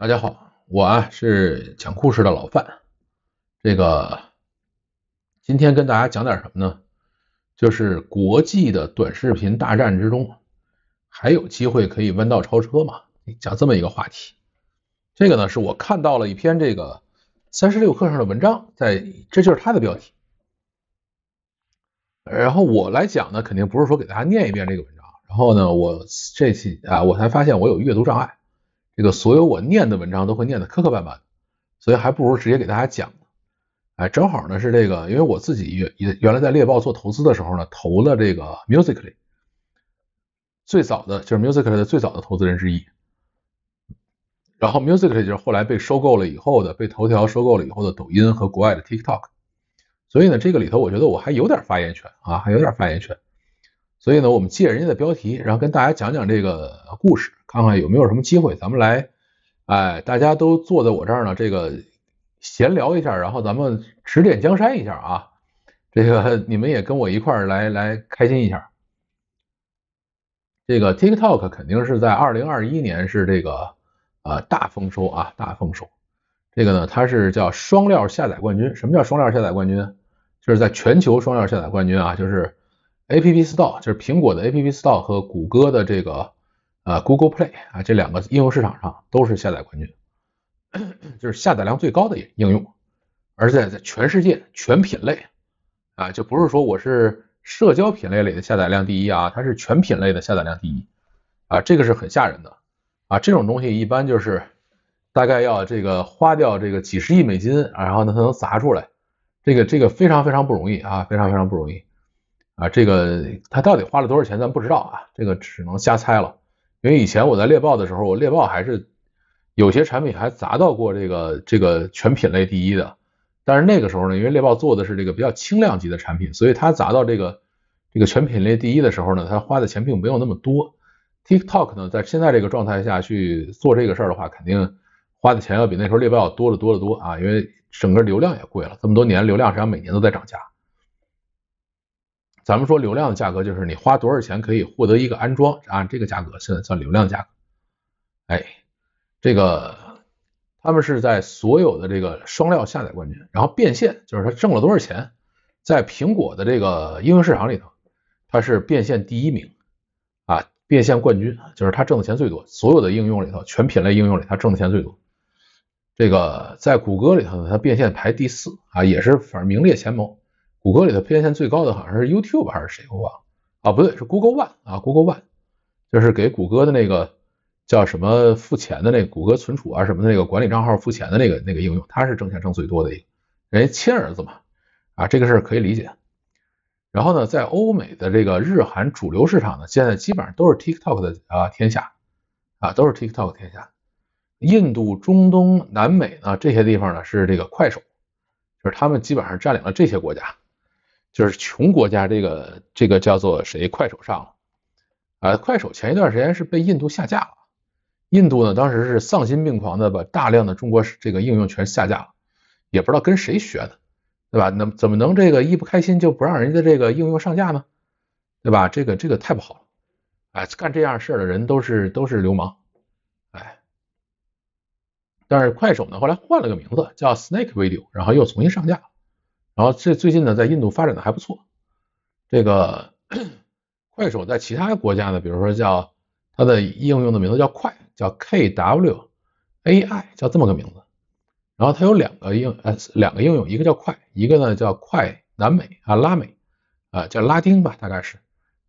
大家好，我啊是讲故事的老范。这个今天跟大家讲点什么呢？就是国际的短视频大战之中，还有机会可以弯道超车吗？讲这么一个话题。这个呢是我看到了一篇这个三十六课上的文章，在这就是它的标题。然后我来讲呢，肯定不是说给大家念一遍这个文章。然后呢，我这期啊，我才发现我有阅读障碍。这个所有我念的文章都会念的磕磕绊绊，所以还不如直接给大家讲。哎，正好呢是这个，因为我自己原原来在猎豹做投资的时候呢，投了这个 Musical.ly，最早的就是 Musical.ly 最早的投资人之一。然后 Musical.ly 就是后来被收购了以后的，被头条收购了以后的抖音和国外的 TikTok。所以呢，这个里头我觉得我还有点发言权啊，还有点发言权。所以呢，我们借人家的标题，然后跟大家讲讲这个故事，看看有没有什么机会。咱们来，哎，大家都坐在我这儿呢，这个闲聊一下，然后咱们指点江山一下啊。这个 你们也跟我一块儿来，来开心一下。这个 TikTok 肯定是在二零二一年是这个呃大丰收啊，大丰收。这个呢，它是叫双料下载冠军。什么叫双料下载冠军？就是在全球双料下载冠军啊，就是。App Store 就是苹果的 App Store 和谷歌的这个呃 Google Play 啊，这两个应用市场上都是下载冠军，就是下载量最高的应用，而且在全世界全品类啊，就不是说我是社交品类里的下载量第一啊，它是全品类的下载量第一啊，这个是很吓人的啊，这种东西一般就是大概要这个花掉这个几十亿美金，然后呢它能砸出来，这个这个非常非常不容易啊，非常非常不容易。啊，这个他到底花了多少钱，咱不知道啊，这个只能瞎猜了。因为以前我在猎豹的时候，我猎豹还是有些产品还砸到过这个这个全品类第一的。但是那个时候呢，因为猎豹做的是这个比较轻量级的产品，所以它砸到这个这个全品类第一的时候呢，它花的钱并没有那么多。TikTok 呢，在现在这个状态下去做这个事儿的话，肯定花的钱要比那时候猎豹要多的多的多啊，因为整个流量也贵了，这么多年流量实际上每年都在涨价。咱们说流量的价格就是你花多少钱可以获得一个安装，按这个价格现在叫流量价格。哎，这个他们是在所有的这个双料下载冠军，然后变现就是他挣了多少钱，在苹果的这个应用市场里头，他是变现第一名啊，变现冠军，就是他挣的钱最多，所有的应用里头全品类应用里他挣的钱最多。这个在谷歌里头呢，它变现排第四啊，也是反正名列前茅。谷歌里的变线最高的好像是 YouTube 还是谁我忘了啊，不对，是 Google One 啊 Google One 就是给谷歌的那个叫什么付钱的那谷歌存储啊什么的那个管理账号付钱的那个那个应用，它是挣钱挣最多的，人家亲儿子嘛啊，这个事儿可以理解。然后呢，在欧美的这个日韩主流市场呢，现在基本上都是 TikTok 的啊天下啊，都是 TikTok 天下。印度、中东、南美呢这些地方呢是这个快手，就是他们基本上占领了这些国家。就是穷国家这个这个叫做谁快手上了啊？快手前一段时间是被印度下架了，印度呢当时是丧心病狂的把大量的中国这个应用全下架了，也不知道跟谁学的，对吧？那怎么能这个一不开心就不让人家这个应用上架呢？对吧？这个这个太不好了，哎，干这样事的人都是都是流氓，哎，但是快手呢后来换了个名字叫 Snake Video，然后又重新上架了。然后这最近呢，在印度发展的还不错。这个 快手在其他国家呢，比如说叫它的应用的名字叫“快”，叫 K W A I，叫这么个名字。然后它有两个应呃两个应用，一个叫“快”，一个呢叫“快南美”啊拉美啊叫拉丁吧，大概是，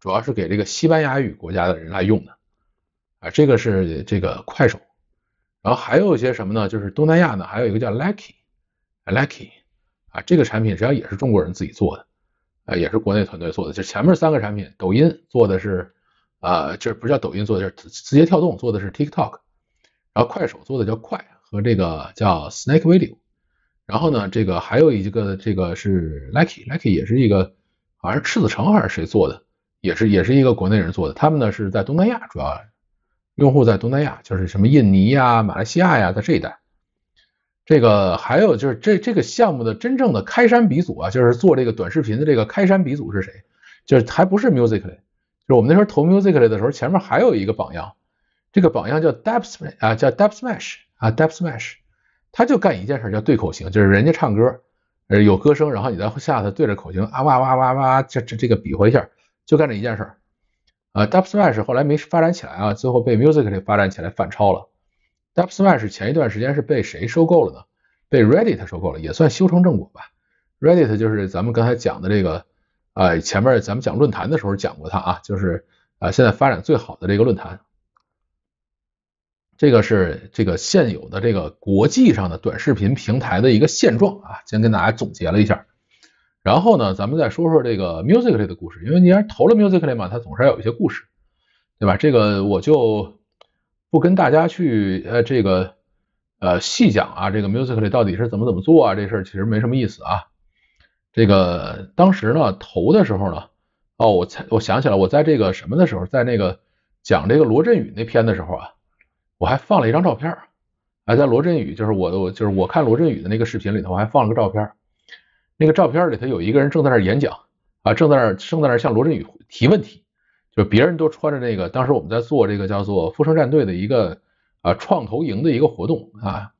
主要是给这个西班牙语国家的人来用的啊。这个是这个快手。然后还有一些什么呢？就是东南亚呢，还有一个叫 l u c k e y l u c k y 啊，这个产品实际上也是中国人自己做的，啊，也是国内团队做的。就前面三个产品，抖音做的是，啊，这不叫抖音做的是，字节跳动做的是 TikTok，然后快手做的叫快，和这个叫 Snake Video，然后呢，这个还有一个这个是 Lucky，Lucky 也是一个，好像是赤子城还是谁做的，也是也是一个国内人做的。他们呢是在东南亚主要，用户在东南亚，就是什么印尼呀、马来西亚呀，在这一带。这个还有就是这这个项目的真正的开山鼻祖啊，就是做这个短视频的这个开山鼻祖是谁？就是还不是 Musicly，a l 就是我们那时候投 Musicly a l 的时候，前面还有一个榜样，这个榜样叫 d e p t h 啊，叫 Depthsmash 啊，Depthsmash，他就干一件事，叫对口型，就是人家唱歌，呃有歌声，然后你在下头对着口型啊哇哇哇哇，这这这个比划一下，就干这一件事。啊，Depthsmash 后来没发展起来啊，最后被 Musicly a l 发展起来反超了。Dab Smash 前一段时间是被谁收购了呢？被 Reddit 收购了，也算修成正果吧。Reddit 就是咱们刚才讲的这个，啊，前面咱们讲论坛的时候讲过它啊，就是啊，现在发展最好的这个论坛。这个是这个现有的这个国际上的短视频平台的一个现状啊，先跟大家总结了一下。然后呢，咱们再说说这个 Musically 的故事，因为你要投了 Musically 嘛，它总是要有一些故事，对吧？这个我就。不跟大家去呃这个呃细讲啊，这个 musically 到底是怎么怎么做啊？这事儿其实没什么意思啊。这个当时呢投的时候呢，哦，我才我想起来，我在这个什么的时候，在那个讲这个罗振宇那篇的时候啊，我还放了一张照片。啊，在罗振宇就是我我就是我看罗振宇的那个视频里头，我还放了个照片。那个照片里头有一个人正在那儿演讲啊，正在那儿正在那儿向罗振宇提问题。就别人都穿着那个，当时我们在做这个叫做“富生战队”的一个啊创投营的一个活动啊，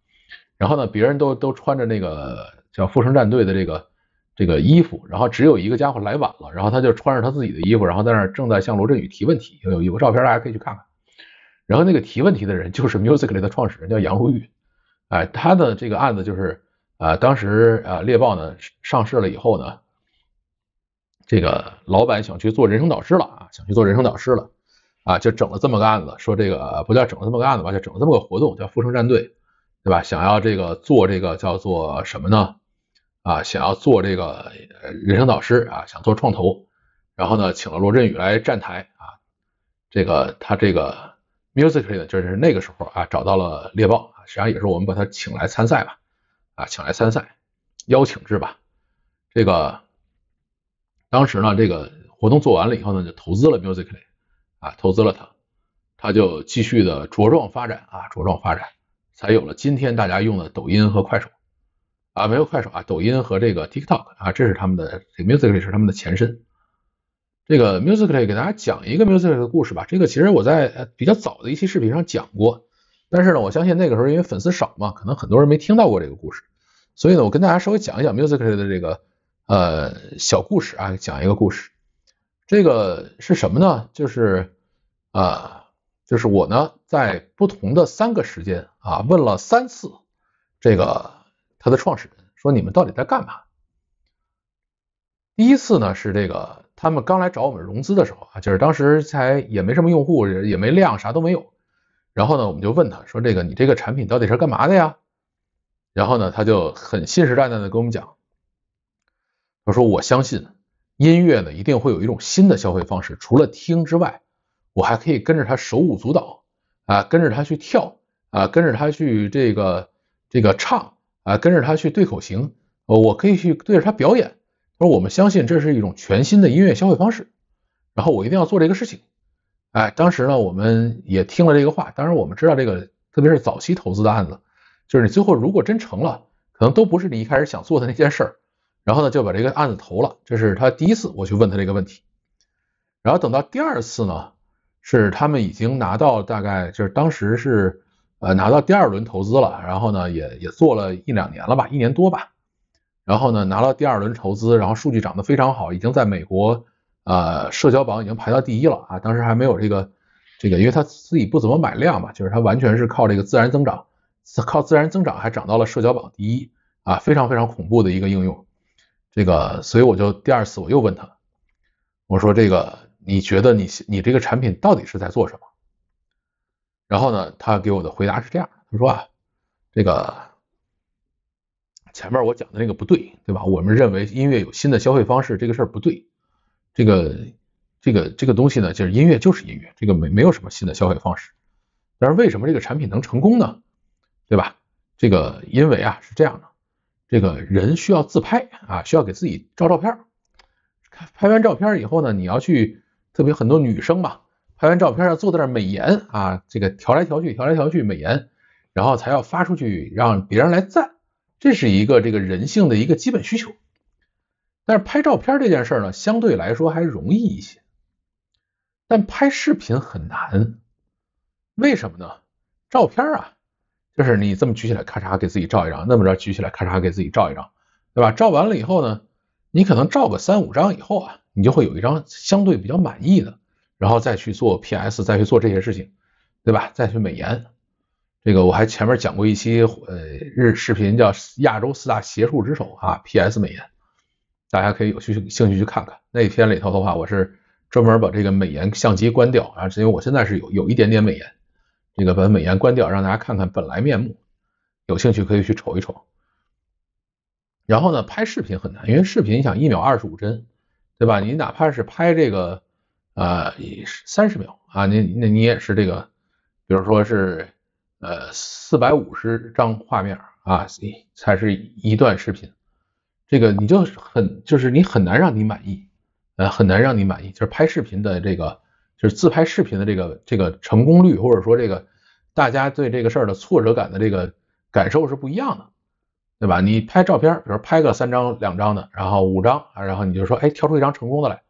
然后呢，别人都都穿着那个叫“富生战队”的这个这个衣服，然后只有一个家伙来晚了，然后他就穿着他自己的衣服，然后在那正在向罗振宇提问题，有有个照片大家可以去看看，然后那个提问题的人就是 Musicly 的创始人叫杨红玉，哎，他的这个案子就是啊当时啊猎豹呢上市了以后呢。这个老板想去做人生导师了啊，想去做人生导师了啊，就整了这么个案子，说这个不叫整了这么个案子吧，就整了这么个活动，叫复生战队，对吧？想要这个做这个叫做什么呢？啊，想要做这个人生导师啊，想做创投，然后呢，请了罗振宇来站台啊，这个他这个 musically 就是那个时候啊，找到了猎豹，实际上也是我们把他请来参赛吧，啊，请来参赛，邀请制吧，这个。当时呢，这个活动做完了以后呢，就投资了 Musically 啊，投资了它，它就继续的茁壮发展啊，茁壮发展，才有了今天大家用的抖音和快手啊，没有快手啊，抖音和这个 TikTok 啊，这是他们的，Musically 是他们的前身。这个 Musically 给大家讲一个 Musically 的故事吧，这个其实我在比较早的一期视频上讲过，但是呢，我相信那个时候因为粉丝少嘛，可能很多人没听到过这个故事，所以呢，我跟大家稍微讲一讲 Musically 的这个。呃，小故事啊，讲一个故事，这个是什么呢？就是啊，就是我呢，在不同的三个时间啊，问了三次这个他的创始人，说你们到底在干嘛？第一次呢是这个他们刚来找我们融资的时候啊，就是当时才也没什么用户，也没量，啥都没有。然后呢，我们就问他说，这个你这个产品到底是干嘛的呀？然后呢，他就很信誓旦旦的跟我们讲。他说：“我相信音乐呢，一定会有一种新的消费方式。除了听之外，我还可以跟着他手舞足蹈啊，跟着他去跳啊，跟着他去这个这个唱啊，跟着他去对口型。我可以去对着他表演。他说，我们相信这是一种全新的音乐消费方式。然后我一定要做这个事情。哎，当时呢，我们也听了这个话。当然，我们知道这个，特别是早期投资的案子，就是你最后如果真成了，可能都不是你一开始想做的那件事儿。”然后呢，就把这个案子投了，这是他第一次我去问他这个问题。然后等到第二次呢，是他们已经拿到大概就是当时是呃拿到第二轮投资了，然后呢也也做了一两年了吧，一年多吧。然后呢拿了第二轮投资，然后数据涨得非常好，已经在美国呃社交榜已经排到第一了啊。当时还没有这个这个，因为他自己不怎么买量嘛，就是他完全是靠这个自然增长，靠自然增长还涨到了社交榜第一啊，非常非常恐怖的一个应用。这个，所以我就第二次我又问他，我说这个你觉得你你这个产品到底是在做什么？然后呢，他给我的回答是这样，他说啊，这个前面我讲的那个不对，对吧？我们认为音乐有新的消费方式，这个事儿不对。这个这个这个东西呢，就是音乐就是音乐，这个没没有什么新的消费方式。但是为什么这个产品能成功呢？对吧？这个因为啊是这样的。这个人需要自拍啊，需要给自己照照片。拍完照片以后呢，你要去，特别很多女生嘛，拍完照片要坐在那美颜啊，这个调来调去，调来调去美颜，然后才要发出去让别人来赞。这是一个这个人性的一个基本需求。但是拍照片这件事呢，相对来说还容易一些，但拍视频很难。为什么呢？照片啊。就是你这么举起来，咔嚓给自己照一张；那么着举起来，咔嚓给自己照一张，对吧？照完了以后呢，你可能照个三五张以后啊，你就会有一张相对比较满意的，然后再去做 PS，再去做这些事情，对吧？再去美颜。这个我还前面讲过一期呃日视频，叫《亚洲四大邪术之首》啊，PS 美颜，大家可以有兴趣兴趣去看看。那篇里头的话，我是专门把这个美颜相机关掉啊，因为我现在是有有一点点美颜。这个把美颜关掉，让大家看看本来面目。有兴趣可以去瞅一瞅。然后呢，拍视频很难，因为视频你想一秒二十五帧，对吧？你哪怕是拍这个啊三十秒啊，你那你也是这个，比如说是呃四百五十张画面啊，才是一段视频。这个你就很就是你很难让你满意，呃很难让你满意，就是拍视频的这个。就是自拍视频的这个这个成功率，或者说这个大家对这个事儿的挫折感的这个感受是不一样的，对吧？你拍照片，比如拍个三张、两张的，然后五张，啊，然后你就说，哎，挑出一张成功的来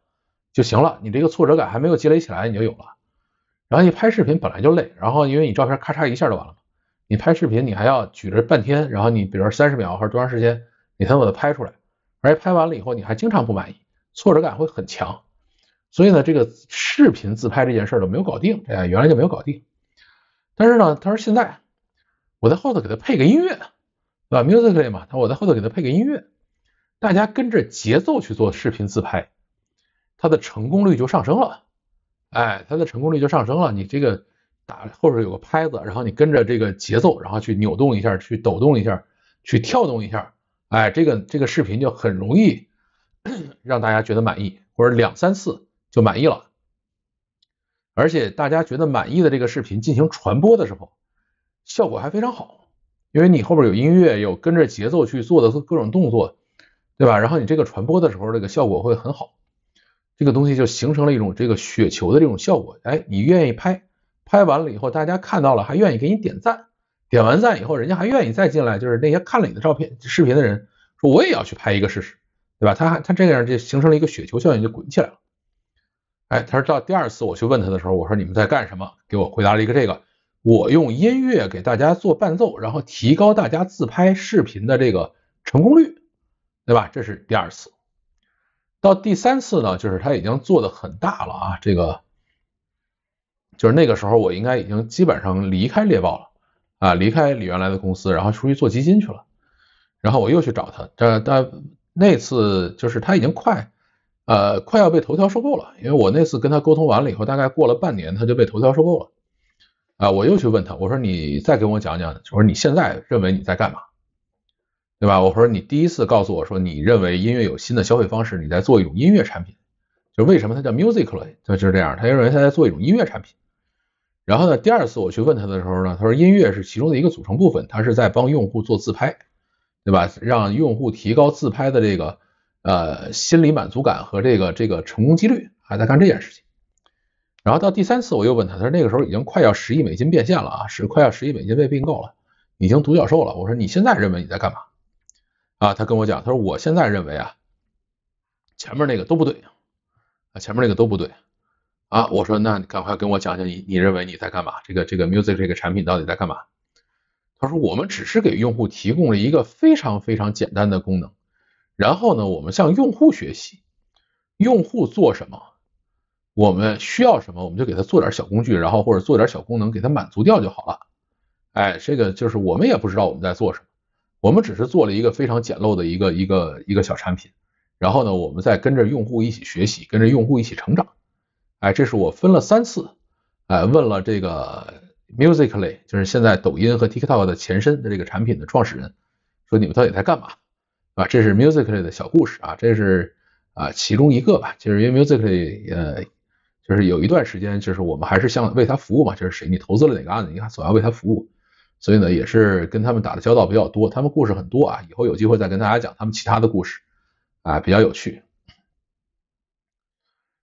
就行了。你这个挫折感还没有积累起来，你就有了。然后一拍视频本来就累，然后因为你照片咔嚓一下就完了，你拍视频你还要举着半天，然后你比如三十秒或者多长时间，你才能把它拍出来，而且拍完了以后你还经常不满意，挫折感会很强。所以呢，这个视频自拍这件事儿没有搞定，哎，原来就没有搞定。但是呢，他说现在我在后头给他配个音乐，对吧？Musically 嘛，那我在后头给他配个音乐，大家跟着节奏去做视频自拍，它的成功率就上升了。哎，它的成功率就上升了。你这个打后边有个拍子，然后你跟着这个节奏，然后去扭动一下，去抖动一下，去跳动一下，哎，这个这个视频就很容易 让大家觉得满意，或者两三次。就满意了，而且大家觉得满意的这个视频进行传播的时候，效果还非常好，因为你后边有音乐，有跟着节奏去做的各种动作，对吧？然后你这个传播的时候，这个效果会很好，这个东西就形成了一种这个雪球的这种效果。哎，你愿意拍，拍完了以后大家看到了还愿意给你点赞，点完赞以后，人家还愿意再进来，就是那些看了你的照片、视频的人说我也要去拍一个试试，对吧？他还他这样就形成了一个雪球效应，就滚起来了。哎，他说到第二次我去问他的时候，我说你们在干什么？给我回答了一个这个，我用音乐给大家做伴奏，然后提高大家自拍视频的这个成功率，对吧？这是第二次。到第三次呢，就是他已经做的很大了啊，这个就是那个时候我应该已经基本上离开猎豹了啊，离开原来的公司，然后出去做基金去了。然后我又去找他，但但那次就是他已经快。呃，快要被头条收购了，因为我那次跟他沟通完了以后，大概过了半年，他就被头条收购了。啊，我又去问他，我说你再跟我讲讲，我说你现在认为你在干嘛，对吧？我说你第一次告诉我说你认为音乐有新的消费方式，你在做一种音乐产品，就为什么它叫 Musicly，a l 它就是这样，他认为他在做一种音乐产品。然后呢，第二次我去问他的时候呢，他说音乐是其中的一个组成部分，他是在帮用户做自拍，对吧？让用户提高自拍的这个。呃，心理满足感和这个这个成功几率，还在干这件事情。然后到第三次，我又问他，他说那个时候已经快要十亿美金变现了啊，是快要十亿美金被并购了，已经独角兽了。我说你现在认为你在干嘛？啊，他跟我讲，他说我现在认为啊，前面那个都不对，啊，前面那个都不对。啊，我说那赶快跟我讲讲你你认为你在干嘛？这个这个 music 这个产品到底在干嘛？他说我们只是给用户提供了一个非常非常简单的功能。然后呢，我们向用户学习，用户做什么，我们需要什么，我们就给他做点小工具，然后或者做点小功能，给他满足掉就好了。哎，这个就是我们也不知道我们在做什么，我们只是做了一个非常简陋的一个一个一个小产品。然后呢，我们再跟着用户一起学习，跟着用户一起成长。哎，这是我分了三次，哎，问了这个 Musicly，a l 就是现在抖音和 TikTok 的前身的这个产品的创始人，说你们到底在干嘛？啊，这是 Musically 的小故事啊，这是啊其中一个吧，就是因为 Musically 呃，就是有一段时间，就是我们还是向为他服务嘛，就是谁你投资了哪个案子，你看总要为他服务，所以呢也是跟他们打的交道比较多，他们故事很多啊，以后有机会再跟大家讲他们其他的故事啊，比较有趣。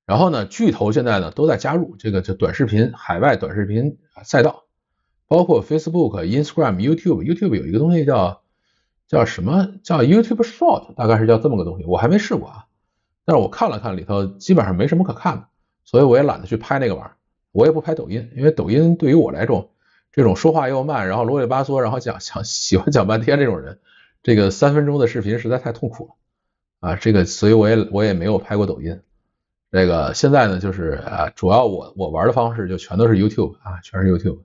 然后呢，巨头现在呢都在加入这个就短视频海外短视频赛道，包括 Facebook、Instagram、YouTube，YouTube 有一个东西叫。叫什么叫 YouTube Short，大概是叫这么个东西，我还没试过啊。但是我看了看里头，基本上没什么可看的，所以我也懒得去拍那个玩意儿。我也不拍抖音，因为抖音对于我来种这种说话又慢，然后啰里吧嗦，然后讲讲喜欢讲半天这种人，这个三分钟的视频实在太痛苦了啊！这个所以我也我也没有拍过抖音。这个现在呢，就是啊，主要我我玩的方式就全都是 YouTube 啊，全是 YouTube。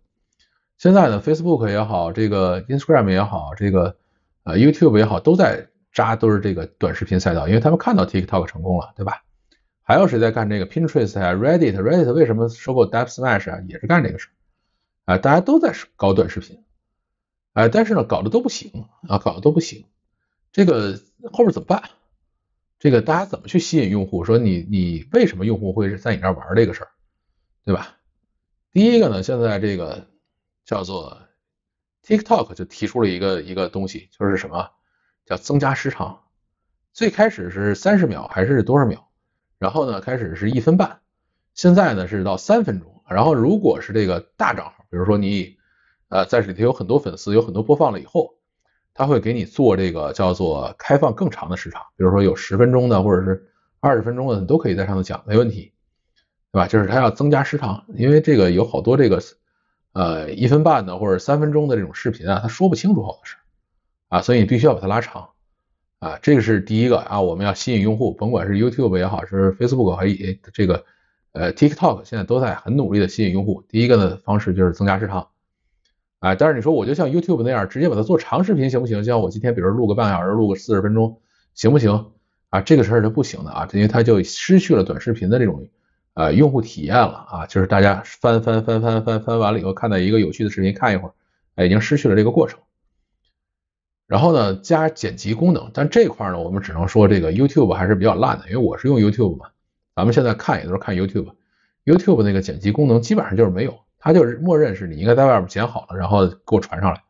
现在呢，Facebook 也好，这个 Instagram 也好，这个。啊，YouTube 也好，都在扎都是这个短视频赛道，因为他们看到 TikTok 成功了，对吧？还有谁在干这个 Pinterest 啊、Reddit、Reddit 为什么收购 Deep Smash 啊，也是干这个事儿。哎，大家都在搞短视频，啊，但是呢，搞的都不行啊，搞的都不行。这个后面怎么办？这个大家怎么去吸引用户？说你你为什么用户会在你这玩这个事儿，对吧？第一个呢，现在这个叫做。TikTok 就提出了一个一个东西，就是什么叫增加时长。最开始是三十秒还是多少秒？然后呢，开始是一分半，现在呢是到三分钟。然后如果是这个大账号，比如说你呃在这里有很多粉丝，有很多播放了以后，他会给你做这个叫做开放更长的时长，比如说有十分钟的或者是二十分钟的，你都可以在上面讲，没问题，对吧？就是他要增加时长，因为这个有好多这个。呃，一分半的或者三分钟的这种视频啊，他说不清楚好多事啊，所以你必须要把它拉长啊，这个是第一个啊，我们要吸引用户，甭管是 YouTube 也好，是 Facebook 还是这个呃 TikTok，现在都在很努力的吸引用户。第一个呢方式就是增加时长，哎，但是你说我就像 YouTube 那样，直接把它做长视频行不行？像我今天比如录个半小时，录个四十分钟，行不行？啊，这个事儿是不行的啊，因为它就失去了短视频的这种。呃用户体验了啊，就是大家翻翻翻翻翻翻完了以后，看到一个有趣的视频，看一会儿，已经失去了这个过程。然后呢，加剪辑功能，但这块呢，我们只能说这个 YouTube 还是比较烂的，因为我是用 YouTube 嘛，咱们现在看也都是看 YouTube，YouTube 那个剪辑功能基本上就是没有，它就是默认是你应该在外边剪好了，然后给我传上来。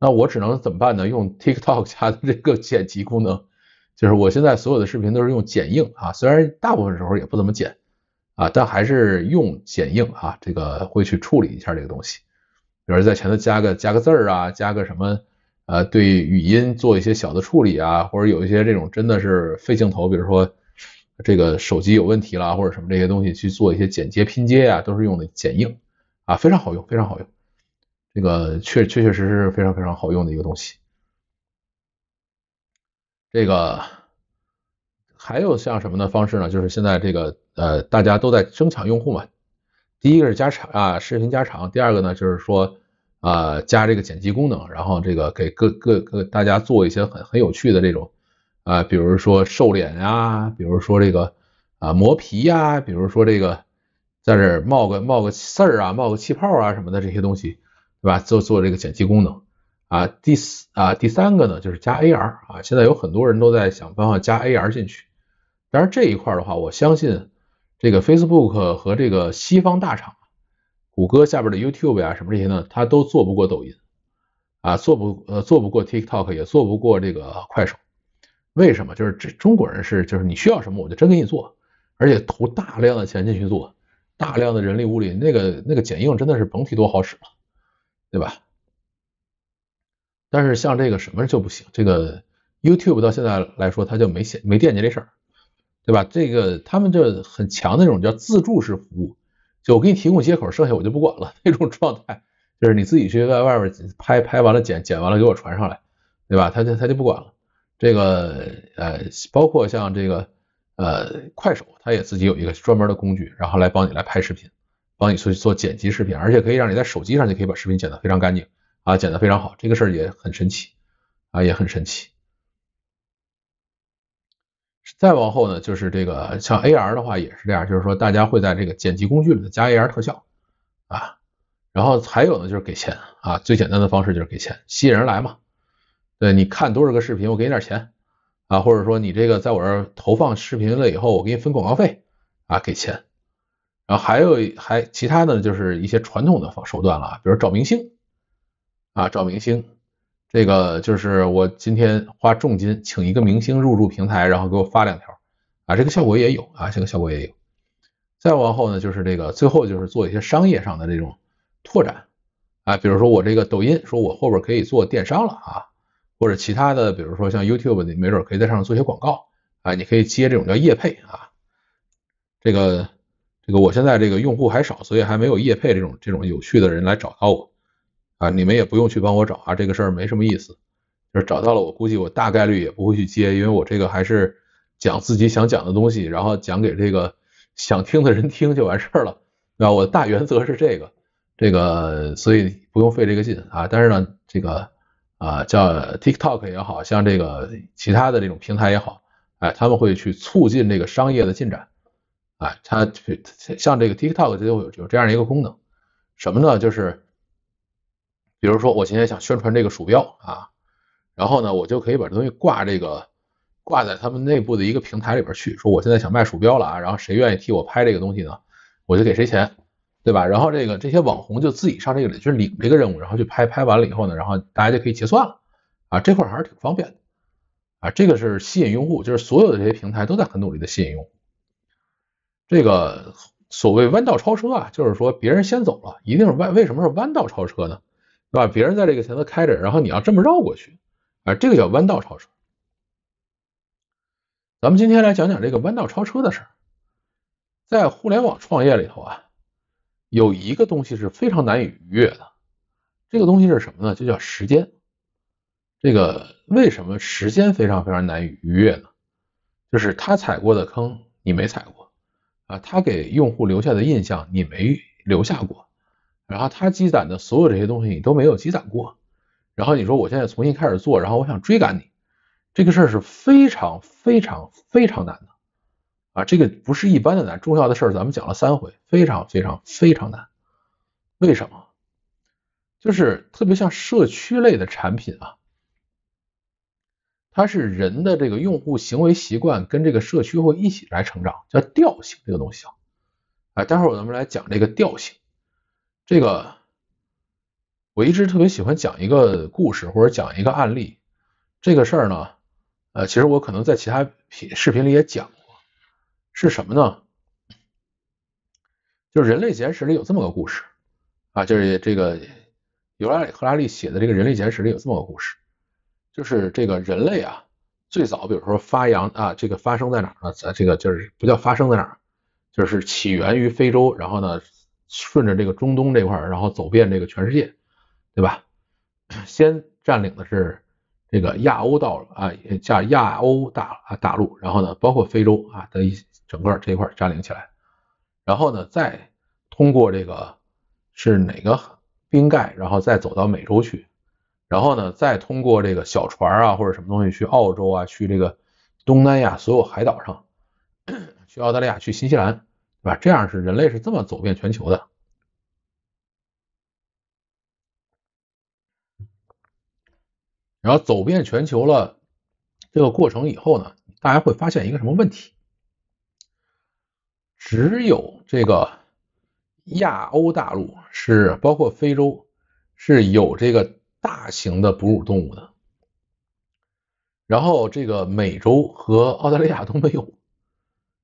那我只能怎么办呢？用 TikTok 加的这个剪辑功能，就是我现在所有的视频都是用剪映啊，虽然大部分时候也不怎么剪。啊，但还是用剪映啊，这个会去处理一下这个东西，比如在前头加个加个字儿啊，加个什么，呃，对语音做一些小的处理啊，或者有一些这种真的是废镜头，比如说这个手机有问题了或者什么这些东西去做一些剪接拼接啊，都是用的剪映啊，非常好用，非常好用，这个确确确实是非常非常好用的一个东西。这个还有像什么的方式呢？就是现在这个。呃，大家都在争抢用户嘛。第一个是加长啊，视频加长。第二个呢，就是说啊，加这个剪辑功能，然后这个给各各各大家做一些很很有趣的这种啊，比如说瘦脸呀，比如说这个啊磨皮呀，比如说这个在这冒个冒个刺儿啊，冒个气泡啊什么的这些东西，对吧？做做这个剪辑功能啊。第四啊，第三个呢就是加 AR 啊，现在有很多人都在想办法加 AR 进去。当然这一块的话，我相信。这个 Facebook 和这个西方大厂，谷歌下边的 YouTube 啊什么这些呢，它都做不过抖音，啊做不呃做不过 TikTok，也做不过这个快手。为什么？就是这中国人是，就是你需要什么我就真给你做，而且投大量的钱进去做，大量的人力物力，那个那个剪映真的是甭提多好使了，对吧？但是像这个什么就不行，这个 YouTube 到现在来说他就没想没惦记这事儿。对吧？这个他们就很强的那种叫自助式服务，就我给你提供接口，剩下我就不管了那种状态，就是你自己去在外边拍拍完了剪剪完了给我传上来，对吧？他就他就不管了。这个呃，包括像这个呃快手，它也自己有一个专门的工具，然后来帮你来拍视频，帮你去做剪辑视频，而且可以让你在手机上就可以把视频剪得非常干净啊，剪得非常好，这个事儿也很神奇啊，也很神奇。再往后呢，就是这个像 AR 的话也是这样，就是说大家会在这个剪辑工具里加 AR 特效啊，然后还有呢就是给钱啊，最简单的方式就是给钱，吸引人来嘛。对，你看多少个视频，我给你点钱啊，或者说你这个在我这投放视频了以后，我给你分广告费啊，给钱。然后还有还其他的就是一些传统的方手段了，比如找明星啊，找明星。这个就是我今天花重金请一个明星入驻平台，然后给我发两条，啊，这个效果也有啊，这个效果也有。再往后呢，就是这个最后就是做一些商业上的这种拓展，啊，比如说我这个抖音，说我后边可以做电商了啊，或者其他的，比如说像 YouTube，你没准可以在上面做些广告，啊，你可以接这种叫夜配啊，这个这个我现在这个用户还少，所以还没有夜配这种这种有趣的人来找到我。啊，你们也不用去帮我找啊，这个事儿没什么意思。就是找到了，我估计我大概率也不会去接，因为我这个还是讲自己想讲的东西，然后讲给这个想听的人听就完事儿了，对吧？我大原则是这个，这个，所以不用费这个劲啊。但是呢，这个啊，叫 TikTok 也好像这个其他的这种平台也好，哎，他们会去促进这个商业的进展，哎，它像这个 TikTok 就有有这样一个功能，什么呢？就是。比如说我今天想宣传这个鼠标啊，然后呢，我就可以把这东西挂这个挂在他们内部的一个平台里边去，说我现在想卖鼠标了啊，然后谁愿意替我拍这个东西呢？我就给谁钱，对吧？然后这个这些网红就自己上这个里去领这个任务，然后去拍拍完了以后呢，然后大家就可以结算了啊，这块还是挺方便的啊，这个是吸引用户，就是所有的这些平台都在很努力的吸引用户。这个所谓弯道超车啊，就是说别人先走了，一定是弯为什么是弯道超车呢？把别人在这个前头开着，然后你要这么绕过去，啊，这个叫弯道超车。咱们今天来讲讲这个弯道超车的事。在互联网创业里头啊，有一个东西是非常难以逾越的，这个东西是什么呢？就叫时间。这个为什么时间非常非常难以逾越呢？就是他踩过的坑你没踩过啊，他给用户留下的印象你没留下过。然后他积攒的所有这些东西你都没有积攒过，然后你说我现在重新开始做，然后我想追赶你，这个事儿是非常非常非常难的啊！这个不是一般的难，重要的事儿咱们讲了三回，非常非常非常难。为什么？就是特别像社区类的产品啊，它是人的这个用户行为习惯跟这个社区会一起来成长，叫调性这个东西啊。哎，待会儿我咱们来讲这个调性。这个我一直特别喜欢讲一个故事或者讲一个案例。这个事儿呢，呃，其实我可能在其他视频里也讲过。是什么呢？就是《人类简史》里有这么个故事啊，就是这个尤拉赫拉利写的这个《人类简史》里有这么个故事，就是这个人类啊，最早比如说发扬啊，这个发生在哪儿啊？咱这个就是不叫发生在哪儿，就是起源于非洲，然后呢？顺着这个中东这块儿，然后走遍这个全世界，对吧？先占领的是这个亚欧道啊，亚亚欧大大陆，然后呢，包括非洲啊的一整个这一块占领起来，然后呢，再通过这个是哪个冰盖，然后再走到美洲去，然后呢，再通过这个小船啊或者什么东西去澳洲啊，去这个东南亚所有海岛上，去澳大利亚，去新西兰。吧，这样是人类是这么走遍全球的，然后走遍全球了这个过程以后呢，大家会发现一个什么问题？只有这个亚欧大陆是包括非洲是有这个大型的哺乳动物的，然后这个美洲和澳大利亚都没有，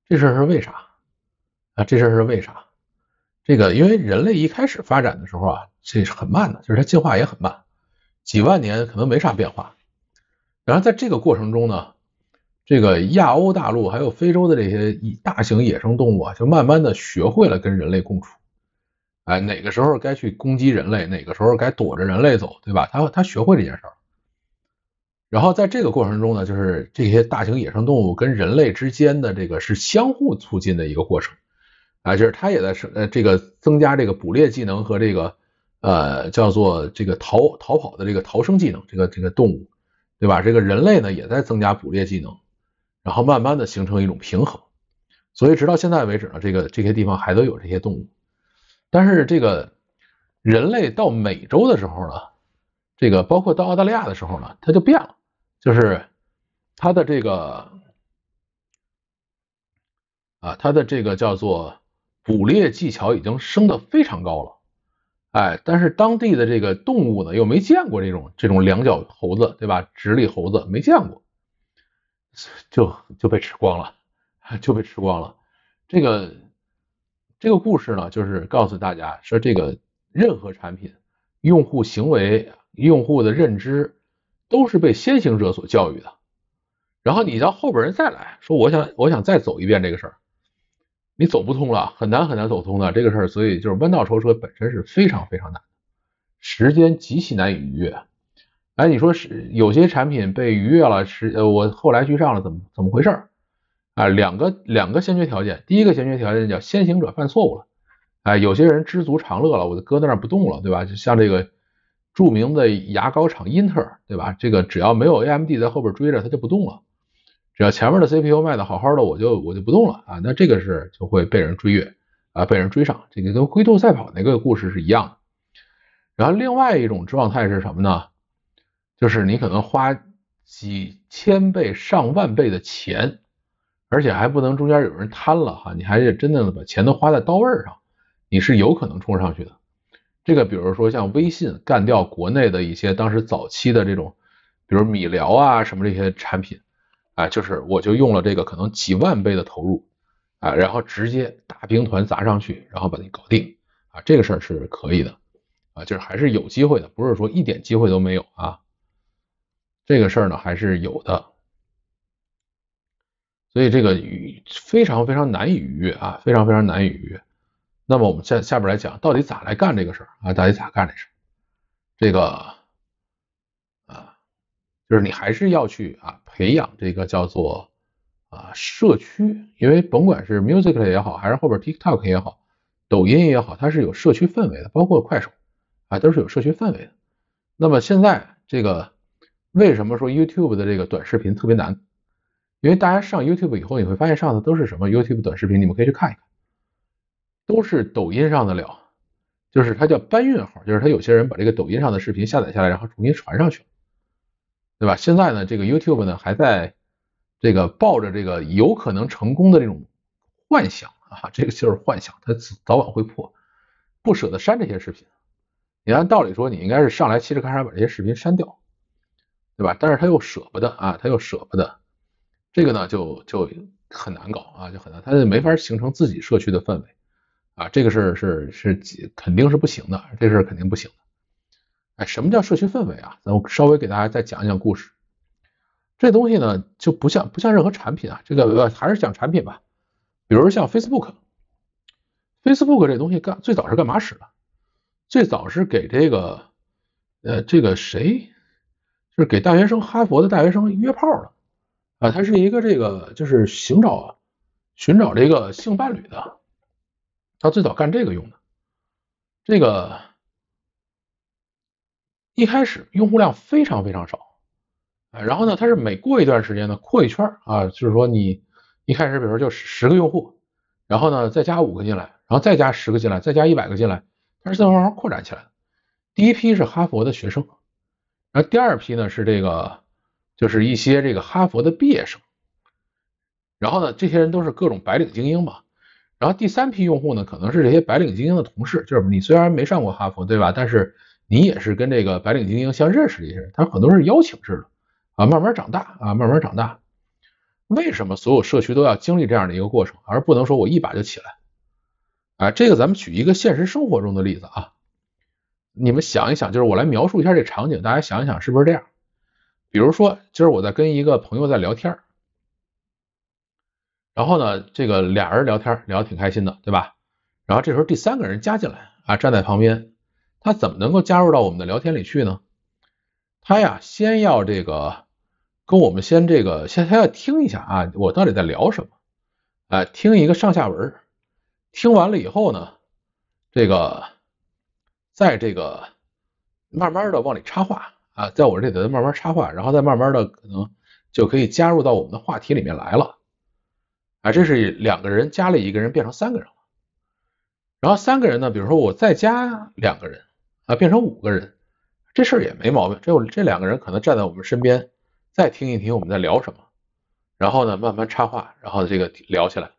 这事是为啥？啊，这事儿是为啥？这个因为人类一开始发展的时候啊，这是很慢的，就是它进化也很慢，几万年可能没啥变化。然后在这个过程中呢，这个亚欧大陆还有非洲的这些大型野生动物啊，就慢慢的学会了跟人类共处。哎，哪个时候该去攻击人类，哪个时候该躲着人类走，对吧？它它学会这件事儿。然后在这个过程中呢，就是这些大型野生动物跟人类之间的这个是相互促进的一个过程。啊，就是他也在生呃，这个增加这个捕猎技能和这个呃叫做这个逃逃跑的这个逃生技能，这个这个动物，对吧？这个人类呢也在增加捕猎技能，然后慢慢的形成一种平衡。所以直到现在为止呢，这个这些地方还都有这些动物。但是这个人类到美洲的时候呢，这个包括到澳大利亚的时候呢，它就变了，就是它的这个啊，它的这个叫做。捕猎技巧已经升得非常高了，哎，但是当地的这个动物呢，又没见过这种这种两脚猴子，对吧？直立猴子没见过，就就被吃光了，就被吃光了。这个这个故事呢，就是告诉大家说，这个任何产品、用户行为、用户的认知，都是被先行者所教育的。然后你到后边人再来说，我想，我想再走一遍这个事儿。你走不通了，很难很难走通的这个事儿，所以就是弯道超车本身是非常非常难，时间极其难以逾越。哎，你说是有些产品被逾越了，是呃我后来居上了，怎么怎么回事儿啊？两个两个先决条件，第一个先决条件叫先行者犯错误了。哎，有些人知足常乐了，我就搁在那儿不动了，对吧？就像这个著名的牙膏厂英特尔，对吧？这个只要没有 AMD 在后边追着，它就不动了。只要前面的 CPU 卖的好好的，我就我就不动了啊，那这个是就会被人追越啊，被人追上，这个跟灰兔赛跑那个故事是一样的。然后另外一种状态是什么呢？就是你可能花几千倍、上万倍的钱，而且还不能中间有人贪了哈，你还是真正的把钱都花在刀刃上，你是有可能冲上去的。这个比如说像微信干掉国内的一些当时早期的这种，比如米聊啊什么这些产品。啊，就是我就用了这个可能几万倍的投入啊，然后直接大兵团砸上去，然后把它搞定啊，这个事儿是可以的啊，就是还是有机会的，不是说一点机会都没有啊，这个事儿呢还是有的，所以这个逾非常非常难以逾越啊，非常非常难以逾越。那么我们下下边来讲，到底咋来干这个事儿啊？到底咋干这事儿？这个。就是你还是要去啊培养这个叫做啊社区，因为甭管是 Music 也好，还是后边 TikTok 也好，抖音也好，它是有社区氛围的，包括快手啊都是有社区氛围的。那么现在这个为什么说 YouTube 的这个短视频特别难？因为大家上 YouTube 以后，你会发现上的都是什么 YouTube 短视频，你们可以去看一看，都是抖音上的了，就是它叫搬运号，就是它有些人把这个抖音上的视频下载下来，然后重新传上去了。对吧？现在呢，这个 YouTube 呢还在这个抱着这个有可能成功的这种幻想啊，这个就是幻想，它早晚会破，不舍得删这些视频。你按道理说，你应该是上来嘁哩喀喳把这些视频删掉，对吧？但是他又舍不得啊，他又舍不得，这个呢就就很难搞啊，就很难，他就没法形成自己社区的氛围啊，这个事儿是是肯定是不行的，这事儿肯定不行。哎，什么叫社区氛围啊？那我稍微给大家再讲一讲故事。这东西呢就不像不像任何产品啊，这个还是讲产品吧。比如像 Facebook，Facebook 这东西干最早是干嘛使的？最早是给这个呃这个谁，就是给大学生哈佛的大学生约炮的啊。他是一个这个就是寻找寻找这个性伴侣的，他最早干这个用的。这个。一开始用户量非常非常少，啊，然后呢，它是每过一段时间呢扩一圈啊，就是说你一开始比如说就十个用户，然后呢再加五个进来，然后再加十个进来，再加一百个进来，它是这么慢慢扩展起来的。第一批是哈佛的学生，然后第二批呢是这个就是一些这个哈佛的毕业生，然后呢这些人都是各种白领精英吧，然后第三批用户呢可能是这些白领精英的同事，就是你虽然没上过哈佛对吧，但是。你也是跟这个白领精英相认识的一些人，他很多是邀请制的啊，慢慢长大啊，慢慢长大。为什么所有社区都要经历这样的一个过程，而不能说我一把就起来？啊，这个咱们举一个现实生活中的例子啊，你们想一想，就是我来描述一下这场景，大家想一想是不是这样？比如说今儿我在跟一个朋友在聊天，然后呢，这个俩人聊天聊的挺开心的，对吧？然后这时候第三个人加进来啊，站在旁边。他怎么能够加入到我们的聊天里去呢？他呀，先要这个跟我们先这个先他要听一下啊，我到底在聊什么？哎，听一个上下文，听完了以后呢，这个在这个慢慢的往里插话啊，在我这里头慢慢插话，然后再慢慢的可能就可以加入到我们的话题里面来了。啊，这是两个人加了一个人变成三个人了。然后三个人呢，比如说我再加两个人。啊，变成五个人，这事儿也没毛病。这这两个人可能站在我们身边，再听一听我们在聊什么，然后呢，慢慢插话，然后这个聊起来。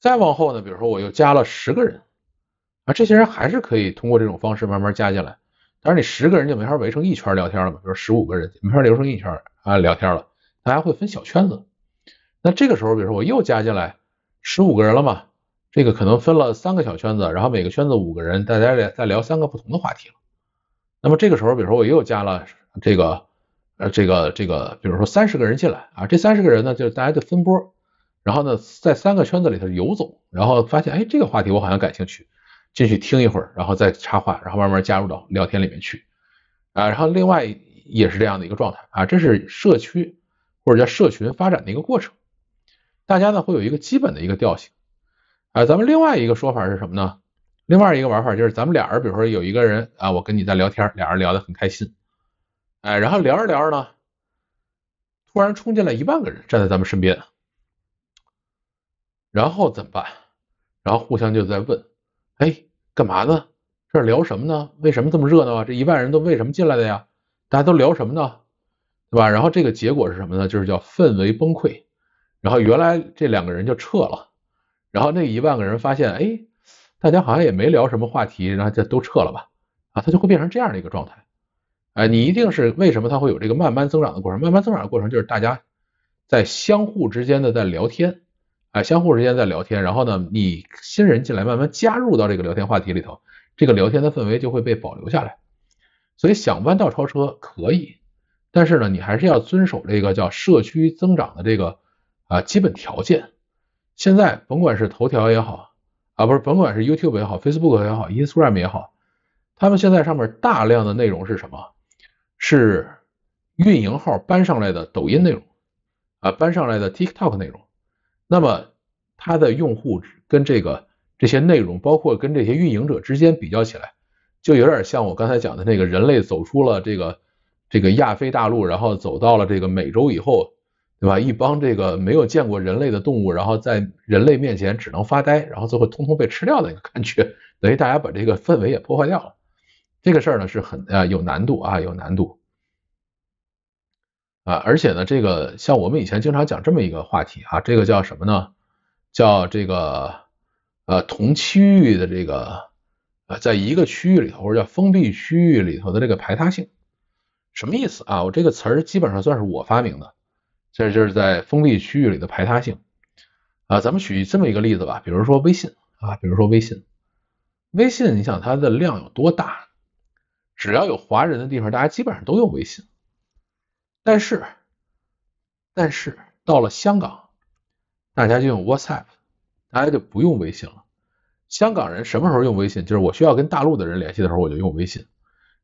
再往后呢，比如说我又加了十个人，啊，这些人还是可以通过这种方式慢慢加进来。当然，你十个人就没法围成一圈聊天了嘛。比如十五个人没法围成一圈啊聊天了，大家会分小圈子。那这个时候，比如说我又加进来十五个人了嘛。这个可能分了三个小圈子，然后每个圈子五个人，大家在在聊三个不同的话题了。那么这个时候，比如说我又加了这个呃这个这个，比如说三十个人进来啊，这三十个人呢就是大家就分波，然后呢在三个圈子里头游走，然后发现哎这个话题我好像感兴趣，进去听一会儿，然后再插话，然后慢慢加入到聊天里面去啊。然后另外也是这样的一个状态啊，这是社区或者叫社群发展的一个过程，大家呢会有一个基本的一个调性。啊，咱们另外一个说法是什么呢？另外一个玩法就是，咱们俩人，比如说有一个人啊，我跟你在聊天，俩人聊得很开心，哎，然后聊着聊着呢，突然冲进来一万个人站在咱们身边，然后怎么办？然后互相就在问，哎，干嘛呢？这聊什么呢？为什么这么热闹啊？这一万人都为什么进来的呀？大家都聊什么呢？对吧？然后这个结果是什么呢？就是叫氛围崩溃，然后原来这两个人就撤了。然后那一万个人发现，哎，大家好像也没聊什么话题，然后就都撤了吧，啊，他就会变成这样的一个状态。哎，你一定是为什么他会有这个慢慢增长的过程？慢慢增长的过程就是大家在相互之间的在聊天，哎，相互之间在聊天，然后呢，你新人进来慢慢加入到这个聊天话题里头，这个聊天的氛围就会被保留下来。所以想弯道超车可以，但是呢，你还是要遵守这个叫社区增长的这个啊基本条件。现在甭管是头条也好啊，不是甭管是 YouTube 也好，Facebook 也好，Instagram 也好，他们现在上面大量的内容是什么？是运营号搬上来的抖音内容啊，搬上来的 TikTok 内容。那么它的用户跟这个这些内容，包括跟这些运营者之间比较起来，就有点像我刚才讲的那个人类走出了这个这个亚非大陆，然后走到了这个美洲以后。对吧？一帮这个没有见过人类的动物，然后在人类面前只能发呆，然后最后通通被吃掉的一个感觉，等于大家把这个氛围也破坏掉了。这个事儿呢是很有难度啊，有难度啊！而且呢，这个像我们以前经常讲这么一个话题啊，这个叫什么呢？叫这个呃同区域的这个呃在一个区域里头或者叫封闭区域里头的这个排他性，什么意思啊？我这个词儿基本上算是我发明的。这就是在封闭区域里的排他性啊，咱们举这么一个例子吧，比如说微信啊，比如说微信，微信，你想它的量有多大？只要有华人的地方，大家基本上都用微信。但是，但是到了香港，大家就用 WhatsApp，大家就不用微信了。香港人什么时候用微信？就是我需要跟大陆的人联系的时候，我就用微信。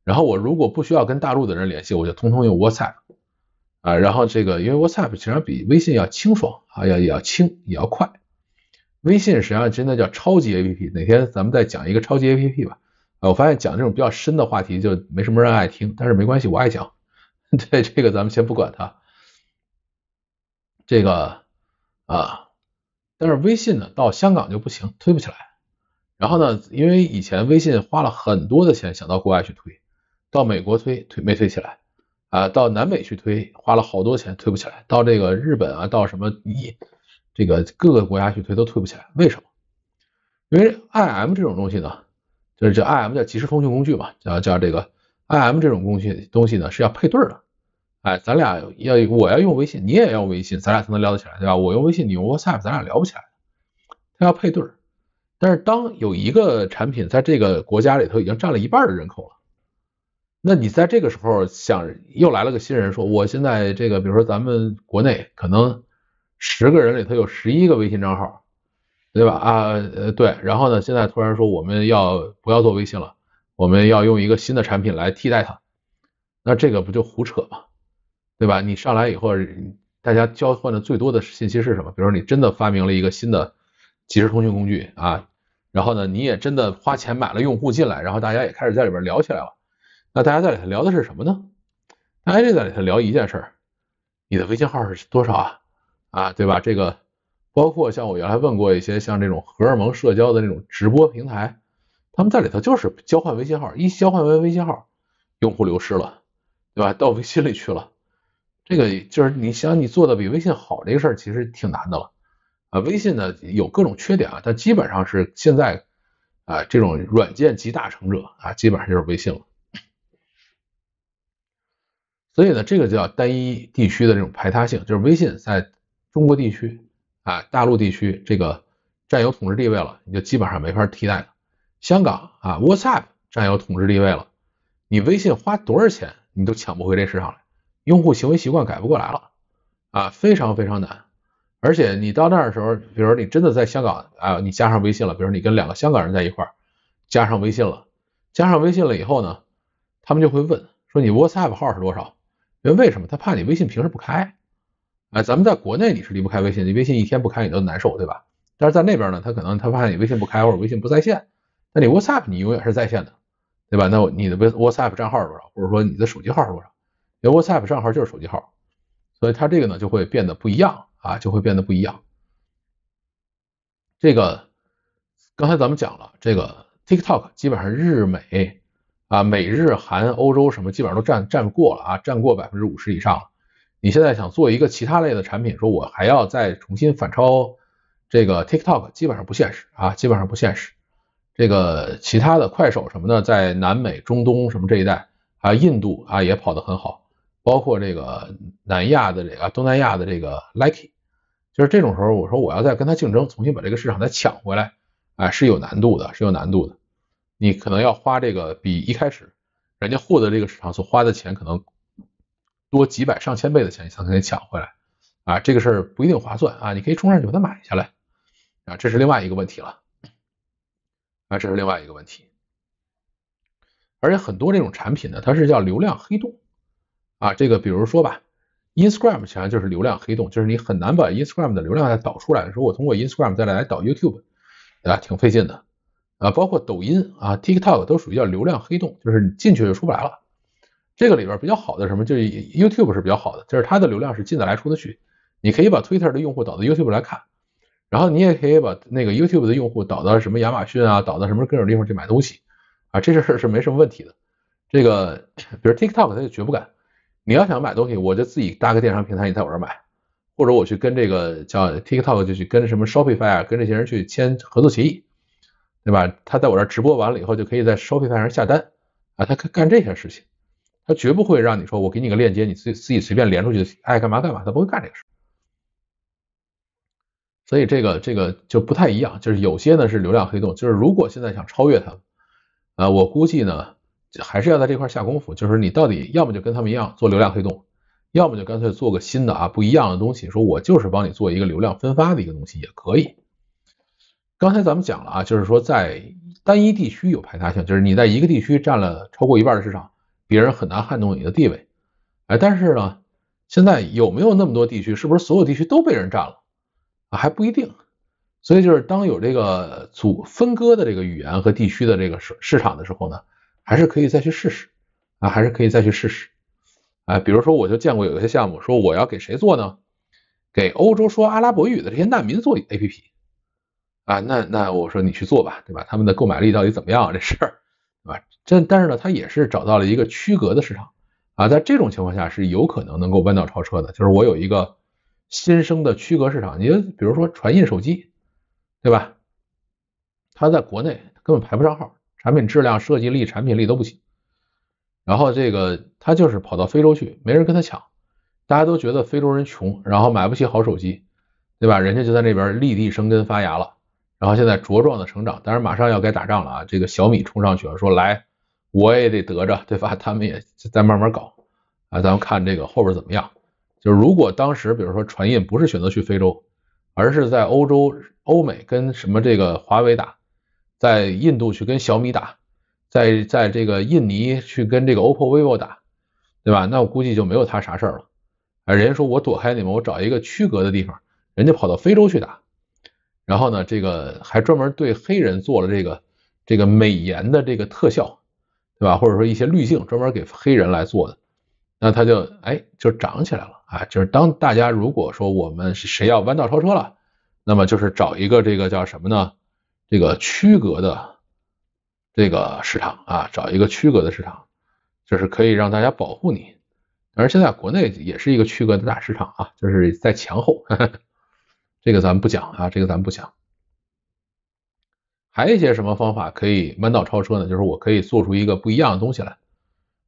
然后我如果不需要跟大陆的人联系，我就通通用 WhatsApp。啊，然后这个，因为 WhatsApp 其实比微信要清爽啊，要也要轻，也要快。微信实际上真的叫超级 APP，哪天咱们再讲一个超级 APP 吧。啊，我发现讲这种比较深的话题就没什么人爱听，但是没关系，我爱讲。对，这个咱们先不管它。这个，啊，但是微信呢，到香港就不行，推不起来。然后呢，因为以前微信花了很多的钱想到国外去推，到美国推推没推起来。啊，到南美去推，花了好多钱，推不起来；到这个日本啊，到什么你这个各个国家去推都推不起来，为什么？因为 IM 这种东西呢，就是叫 IM 叫即时通讯工具嘛，叫叫这个 IM 这种东西东西呢是要配对的。哎，咱俩要我要用微信，你也要微信，咱俩才能聊得起来，对吧？我用微信，你用 WhatsApp，咱俩聊不起来，它要配对。但是当有一个产品在这个国家里头已经占了一半的人口了。那你在这个时候想又来了个新人说我现在这个比如说咱们国内可能十个人里头有十一个微信账号，对吧？啊，对，然后呢，现在突然说我们要不要做微信了？我们要用一个新的产品来替代它，那这个不就胡扯吗？对吧？你上来以后，大家交换的最多的信息是什么？比如说你真的发明了一个新的即时通讯工具啊，然后呢，你也真的花钱买了用户进来，然后大家也开始在里边聊起来了。那大家在里头聊的是什么呢？大家就在里头聊一件事儿，你的微信号是多少啊？啊，对吧？这个包括像我原来问过一些像这种荷尔蒙社交的那种直播平台，他们在里头就是交换微信号，一交换完微信号，用户流失了，对吧？到微信里去了。这个就是你想你做的比微信好这个事儿，其实挺难的了。啊，微信呢有各种缺点啊，但基本上是现在啊这种软件集大成者啊，基本上就是微信了。所以呢，这个叫单一地区的这种排他性，就是微信在中国地区啊大陆地区这个占有统治地位了，你就基本上没法替代了。香港啊，WhatsApp 占有统治地位了，你微信花多少钱你都抢不回这市场来，用户行为习惯改不过来了啊，非常非常难。而且你到那儿的时候，比如你真的在香港啊，你加上微信了，比如说你跟两个香港人在一块儿加上微信了，加上微信了以后呢，他们就会问说你 WhatsApp 号是多少？因为为什么？他怕你微信平时不开，哎，咱们在国内你是离不开微信，你微信一天不开你都难受，对吧？但是在那边呢，他可能他怕你微信不开或者微信不在线，那你 WhatsApp 你永远是在线的，对吧？那你的 We WhatsApp 账号是多少，或者说你的手机号是多少？那 WhatsApp 账号就是手机号，所以他这个呢就会变得不一样啊，就会变得不一样。这个刚才咱们讲了，这个 TikTok 基本上日美。啊，美日韩欧洲什么基本上都占占过了啊，占过百分之五十以上。了。你现在想做一个其他类的产品，说我还要再重新反超这个 TikTok，基本上不现实啊，基本上不现实。这个其他的快手什么的，在南美、中东什么这一带啊，印度啊也跑得很好，包括这个南亚的这个东南亚的这个 Like，就是这种时候，我说我要再跟他竞争，重新把这个市场再抢回来，啊，是有难度的，是有难度的。你可能要花这个比一开始人家获得这个市场所花的钱可能多几百上千倍的钱才能抢回来啊，这个事儿不一定划算啊。你可以冲上去把它买下来啊，这是另外一个问题了啊，这是另外一个问题。而且很多这种产品呢，它是叫流量黑洞啊。这个比如说吧，Instagram 实际上就是流量黑洞，就是你很难把 Instagram 的流量再导出来。说我通过 Instagram 再来导 YouTube 啊，挺费劲的。啊，包括抖音啊、TikTok 都属于叫流量黑洞，就是你进去就出不来了。这个里边比较好的什么，就是 YouTube 是比较好的，就是它的流量是进得来出得去。你可以把 Twitter 的用户导到 YouTube 来看，然后你也可以把那个 YouTube 的用户导到什么亚马逊啊，导到什么各种地方去买东西啊，这事儿是没什么问题的。这个比如 TikTok 它就绝不敢，你要想买东西，我就自己搭个电商平台你在我这买，或者我去跟这个叫 TikTok 就去跟什么 Shopify 啊，跟这些人去签合作协议。对吧？他在我这儿直播完了以后，就可以在收费平台上下单啊，他干干这些事情，他绝不会让你说，我给你个链接，你自自己随便连出去，爱干嘛干嘛，他不会干这个事。所以这个这个就不太一样，就是有些呢是流量黑洞，就是如果现在想超越他们，呃，我估计呢还是要在这块下功夫，就是你到底要么就跟他们一样做流量黑洞，要么就干脆做个新的啊不一样的东西，说我就是帮你做一个流量分发的一个东西也可以。刚才咱们讲了啊，就是说在单一地区有排他性，就是你在一个地区占了超过一半的市场，别人很难撼动你的地位。哎，但是呢，现在有没有那么多地区？是不是所有地区都被人占了？啊，还不一定。所以就是当有这个组分割的这个语言和地区的这个市市场的时候呢，还是可以再去试试啊，还是可以再去试试。哎，比如说我就见过有些项目说我要给谁做呢？给欧洲说阿拉伯语的这些难民做 APP。啊，那那我说你去做吧，对吧？他们的购买力到底怎么样？啊？这事儿，吧？但但是呢，他也是找到了一个区隔的市场啊，在这种情况下是有可能能够弯道超车的。就是我有一个新生的区隔市场，你比如说传印手机，对吧？它在国内根本排不上号，产品质量、设计力、产品力都不行。然后这个他就是跑到非洲去，没人跟他抢，大家都觉得非洲人穷，然后买不起好手机，对吧？人家就在那边立地生根发芽了。然后现在茁壮的成长，但是马上要该打仗了啊！这个小米冲上去了，说来我也得得着，对吧？他们也在慢慢搞啊，咱们看这个后边怎么样。就是如果当时比如说传印不是选择去非洲，而是在欧洲、欧美跟什么这个华为打，在印度去跟小米打，在在这个印尼去跟这个 OPPO、vivo 打，对吧？那我估计就没有他啥事了。啊，人家说我躲开你们，我找一个区隔的地方，人家跑到非洲去打。然后呢，这个还专门对黑人做了这个这个美颜的这个特效，对吧？或者说一些滤镜，专门给黑人来做的，那他就哎就涨起来了啊！就是当大家如果说我们谁要弯道超车了，那么就是找一个这个叫什么呢？这个区隔的这个市场啊，找一个区隔的市场，就是可以让大家保护你。而现在国内也是一个区隔的大市场啊，就是在墙后。这个咱们不讲啊，这个咱们不讲。还有一些什么方法可以弯道超车呢？就是我可以做出一个不一样的东西来，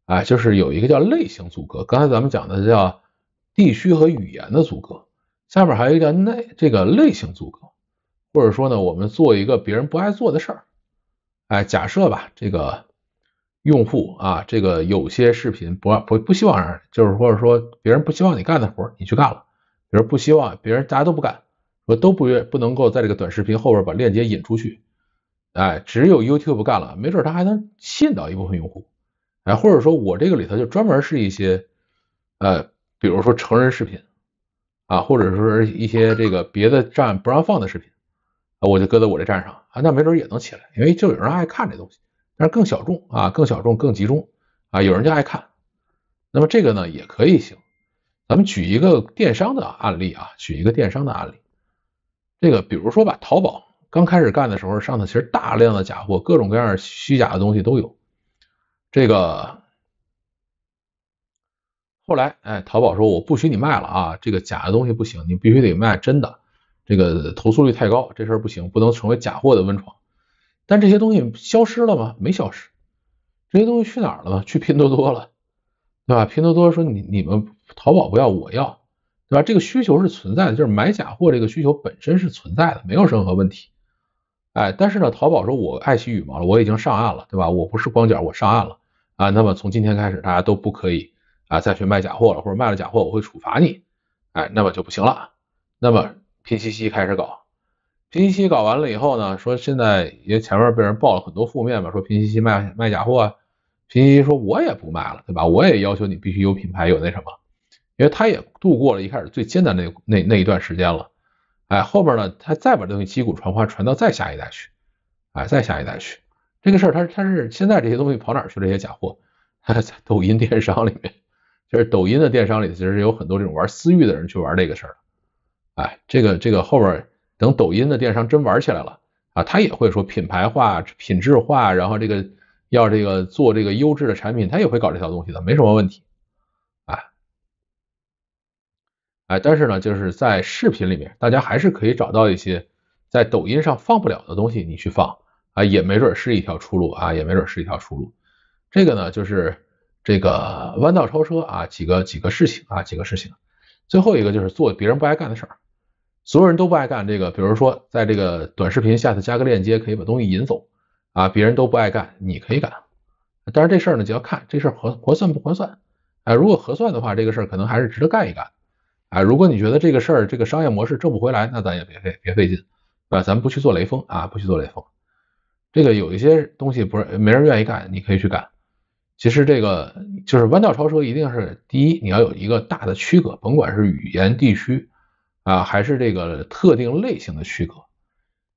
哎，就是有一个叫类型阻隔。刚才咱们讲的叫地区和语言的阻隔，下面还有一个叫内这个类型阻隔，或者说呢，我们做一个别人不爱做的事儿，哎，假设吧，这个用户啊，这个有些视频不不不希望人，就是或者说别人不希望你干的活，你去干了，比如不希望别人，大家都不干。我都不愿不能够在这个短视频后边把链接引出去，哎，只有 YouTube 干了，没准他还能吸引到一部分用户，哎，或者说我这个里头就专门是一些，呃，比如说成人视频，啊，或者说一些这个别的站不让放的视频，我就搁在我这站上，啊，那没准也能起来，因为就有人爱看这东西，但是更小众啊，更小众更集中啊，有人就爱看，那么这个呢也可以行，咱们举一个电商的案例啊，举一个电商的案例。这个比如说吧，淘宝刚开始干的时候，上头其实大量的假货，各种各样虚假的东西都有。这个后来，哎，淘宝说我不许你卖了啊，这个假的东西不行，你必须得卖真的。这个投诉率太高，这事儿不行，不能成为假货的温床。但这些东西消失了吗？没消失。这些东西去哪儿了呢？去拼多多了，对吧？拼多多说你你们淘宝不要，我要。对吧？这个需求是存在的，就是买假货这个需求本身是存在的，没有任何问题。哎，但是呢，淘宝说我爱惜羽毛了，我已经上岸了，对吧？我不是光脚，我上岸了啊。那么从今天开始，大家都不可以啊再去卖假货了，或者卖了假货我会处罚你。哎，那么就不行了。那么拼夕夕开始搞，拼夕夕搞完了以后呢，说现在因为前面被人爆了很多负面嘛，说拼夕夕卖卖假货，拼夕夕说我也不卖了，对吧？我也要求你必须有品牌有那什么。因为他也度过了一开始最艰难那那那一段时间了，哎，后边呢，他再把这东西击鼓传花传到再下一代去，哎，再下一代去，这个事儿他他是现在这些东西跑哪去这些假货他在抖音电商里面，就是抖音的电商里其实有很多这种玩私域的人去玩这个事儿，哎，这个这个后边等抖音的电商真玩起来了啊，他也会说品牌化、品质化，然后这个要这个做这个优质的产品，他也会搞这套东西的，没什么问题。哎，但是呢，就是在视频里面，大家还是可以找到一些在抖音上放不了的东西，你去放啊，也没准是一条出路啊，也没准是一条出路。这个呢，就是这个弯道超车啊，几个几个事情啊，几个事情。最后一个就是做别人不爱干的事儿，所有人都不爱干这个，比如说在这个短视频下次加个链接，可以把东西引走啊，别人都不爱干，你可以干。但是这事儿呢，就要看这事儿合合算不合算啊，如果合算的话，这个事儿可能还是值得干一干。啊，如果你觉得这个事儿这个商业模式挣不回来，那咱也别费别费劲，啊，咱不去做雷锋啊，不去做雷锋。这个有一些东西不是没人愿意干，你可以去干。其实这个就是弯道超车，一定是第一，你要有一个大的区隔，甭管是语言、地区啊，还是这个特定类型的区隔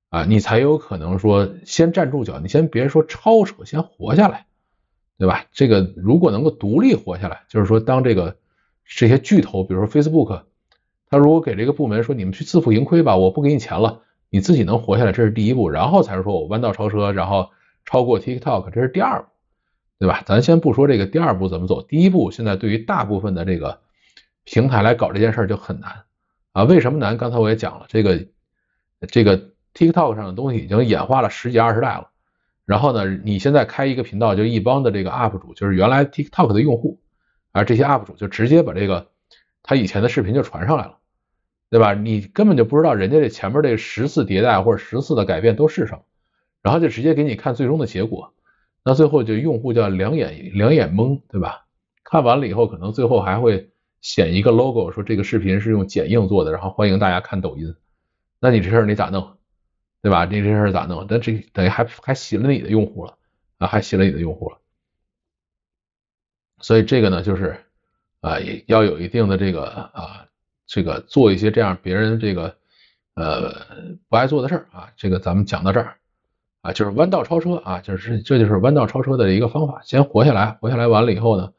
啊，你才有可能说先站住脚。你先别说超车，先活下来，对吧？这个如果能够独立活下来，就是说当这个。这些巨头，比如说 Facebook，他如果给这个部门说你们去自负盈亏吧，我不给你钱了，你自己能活下来，这是第一步，然后才是说我弯道超车，然后超过 TikTok，这是第二步，对吧？咱先不说这个第二步怎么走，第一步现在对于大部分的这个平台来搞这件事就很难啊。为什么难？刚才我也讲了，这个这个 TikTok 上的东西已经演化了十几二十代了，然后呢，你现在开一个频道，就一帮的这个 UP 主，就是原来 TikTok 的用户。而这些 UP 主就直接把这个他以前的视频就传上来了，对吧？你根本就不知道人家这前面这十次迭代或者十次的改变都是什么，然后就直接给你看最终的结果，那最后就用户叫两眼两眼懵，对吧？看完了以后，可能最后还会显一个 logo，说这个视频是用剪映做的，然后欢迎大家看抖音。那你这事儿你咋弄，对吧？你这事儿咋弄？那这等于还还洗了你的用户了啊，还洗了你的用户了。所以这个呢，就是啊，也要有一定的这个啊，这个做一些这样别人这个呃不爱做的事儿啊。这个咱们讲到这儿啊，就是弯道超车啊，就是这就是弯道超车的一个方法。先活下来，活下来完了以后呢，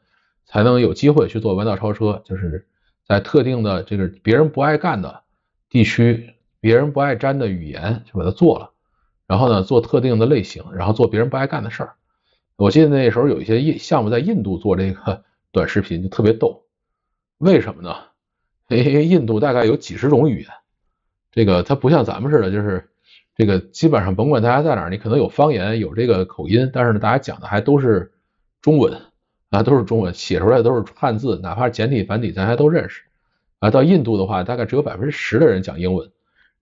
才能有机会去做弯道超车，就是在特定的这个别人不爱干的地区，别人不爱沾的语言就把它做了，然后呢，做特定的类型，然后做别人不爱干的事儿。我记得那时候有一些印项目在印度做这个 短视频就特别逗，为什么呢？因为印度大概有几十种语言，这个它不像咱们似的，就是这个基本上甭管大家在哪儿，你可能有方言有这个口音，但是大家讲的还都是中文啊，都是中文，写出来都是汉字，哪怕简体繁体咱还都认识啊。到印度的话，大概只有百分之十的人讲英文，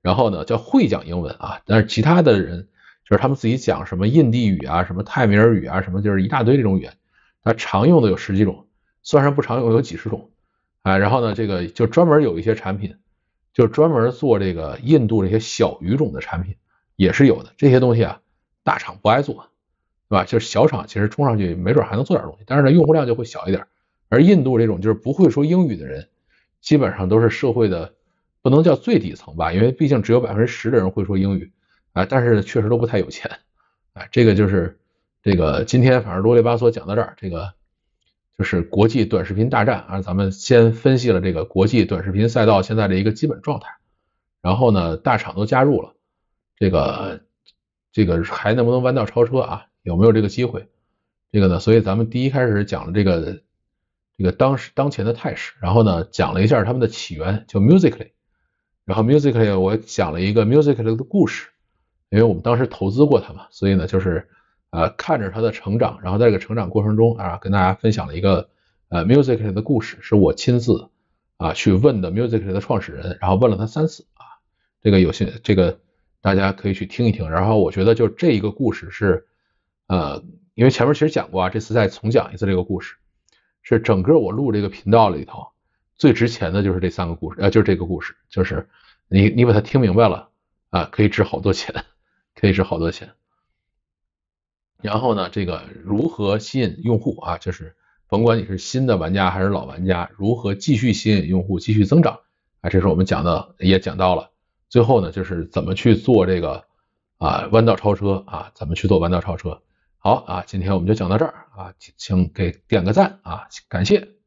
然后呢叫会讲英文啊，但是其他的人。就是他们自己讲什么印地语啊，什么泰米尔语啊，什么就是一大堆这种语言，它常用的有十几种，算上不常用有几十种，啊。然后呢，这个就专门有一些产品，就专门做这个印度这些小语种的产品也是有的，这些东西啊，大厂不爱做，对吧？就是小厂其实冲上去没准还能做点东西，但是呢，用户量就会小一点。而印度这种就是不会说英语的人，基本上都是社会的不能叫最底层吧，因为毕竟只有百分之十的人会说英语。啊，但是确实都不太有钱，啊，这个就是这个今天反正啰里吧嗦讲到这儿，这个就是国际短视频大战啊，咱们先分析了这个国际短视频赛道现在的一个基本状态，然后呢，大厂都加入了，这个这个还能不能弯道超车啊？有没有这个机会？这个呢，所以咱们第一开始讲了这个这个当时当前的态势，然后呢，讲了一下他们的起源，叫 Musically，然后 Musically 我讲了一个 Musically 的故事。因为我们当时投资过他嘛，所以呢，就是呃看着他的成长，然后在这个成长过程中啊，跟大家分享了一个呃 music 的故事，是我亲自啊去问的 music 的创始人，然后问了他三次啊，这个有些这个大家可以去听一听，然后我觉得就这一个故事是呃，因为前面其实讲过啊，这次再重讲一次这个故事，是整个我录这个频道里头最值钱的就是这三个故事，呃，就是这个故事，就是你你把它听明白了啊，可以值好多钱。可以值好多钱，然后呢，这个如何吸引用户啊？就是甭管你是新的玩家还是老玩家，如何继续吸引用户，继续增长啊？这是我们讲的也讲到了。最后呢，就是怎么去做这个啊弯道超车啊？怎么去做弯道超车？好啊，今天我们就讲到这儿啊，请给点个赞啊，感谢。